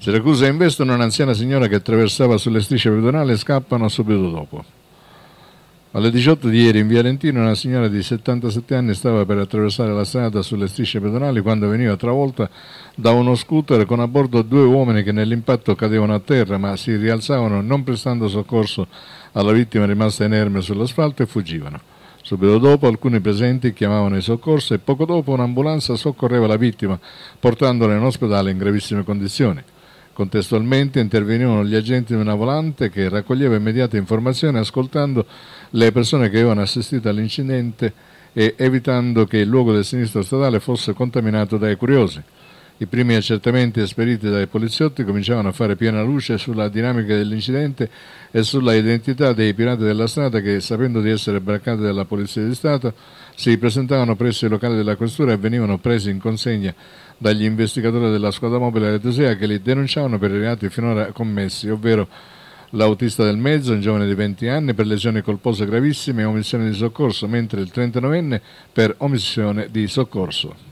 Siracusa investono un'anziana signora che attraversava sulle strisce pedonali e scappano subito dopo. Alle 18 di ieri in via Lentino una signora di 77 anni stava per attraversare la strada sulle strisce pedonali quando veniva travolta da uno scooter con a bordo due uomini che nell'impatto cadevano a terra ma si rialzavano non prestando soccorso alla vittima rimasta inerme sull'asfalto e fuggivano. Subito dopo alcuni presenti chiamavano i soccorsi e poco dopo un'ambulanza soccorreva la vittima portandola in ospedale in gravissime condizioni. Contestualmente intervenivano gli agenti di una volante che raccoglieva immediate informazioni ascoltando le persone che avevano assistito all'incidente e evitando che il luogo del sinistro stradale fosse contaminato dai curiosi. I primi accertamenti esperiti dai poliziotti cominciavano a fare piena luce sulla dinamica dell'incidente e sulla identità dei pirati della strada che, sapendo di essere braccati dalla Polizia di Stato, si presentavano presso i locali della questura e venivano presi in consegna dagli investigatori della squadra mobile rettesea che li denunciavano per i reati finora commessi, ovvero l'autista del mezzo, un giovane di 20 anni, per lesioni colpose gravissime e omissione di soccorso, mentre il 39enne per omissione di soccorso.